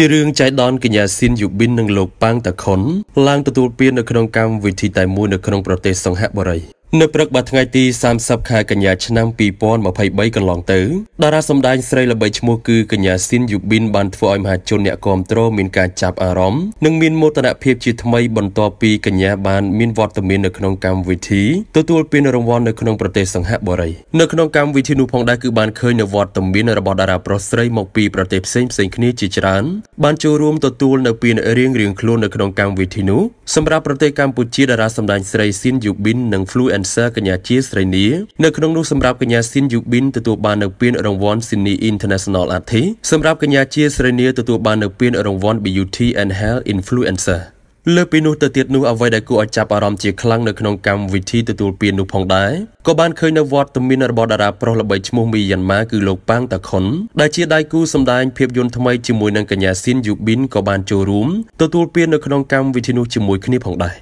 ជារឿងចៃដនកញ្ញាស៊ីនយូប៊ីននិងលោកប៉ាងតាខុនឡើងទទួលពាននៅក្នុងកម្មវិធីតែមួយនៅក្នុងប្រទេសសង្ហបុរីនៅព្រឹកបាថ្ងៃទី30ខែកញ្ញាឆ្នាំ2023កន្លងទៅតារាសម្ដែងស្រីល្បីឈ្មោះគឺកញ្ញាស៊ីនយូប៊ីនបានធ្វើឲ្យមហាជនអ្នកគាំទ្រមានការចាប់អារម្មណ៍និងមានមោទនភាពជាថ្មីបន្ទាប់ពីកញ្ញាបានមានវត្តមាននៅក្នុងកម្មវិធីទទួលពានរង្វាន់នៅក្នុងប្រទេសសង្ហបុរីនៅក្នុងកម្មវិធីនោះផងដែរគឺបានឃើញនៅវត្តមានរបស់តារាប្រុសស្រីមកពីប្រទេសផ្សេងផ្សេងគ្នាជាច្រើនបានចូលរួមទទួលនៅពានរៀងរៀងខ្លួននៅក្នុងកម្មវិធីនោះសម្រាប់ប្រទេសកម្ពុជាតារាសម្ដែងស្រីស៊ីនយូប៊ីននិង Flu Dancer កញ្ញាជាស្រីនីនៅក្នុងនោះសម្រាប់កញ្ញាស៊ីនយូប៊ីនទទួលបាននៅពានរង្វាន់ Sydney International Artist សម្រាប់កញ្ញាជាស្រីនីទទួលបាននៅពានរង្វាន់ Beauty and Health Influencer លើពីនោះទៅទៀតនោះអ្វីដែលគួរឲ្យចាប់អារម្មណ៍ជាខ្លាំងនៅក្នុងកម្មវិធីទទួលពាននោះផងដែរក៏បានឃើញនៅវត្តមានរបស់តារាប្រុសល្បីឈ្មោះមីយ៉ាន់ម៉ាគឺលោកប៉ាងតាខុនដែលជាដៃគូសម្ដែងភាពយន្តថ្មីជាមួយនឹងកញ្ញាស៊ីនយូប៊ីនក៏បានចូលរួមទទួលពាននៅក្នុងកម្មវិធីនោះជាមួយគ្នាផងដែរ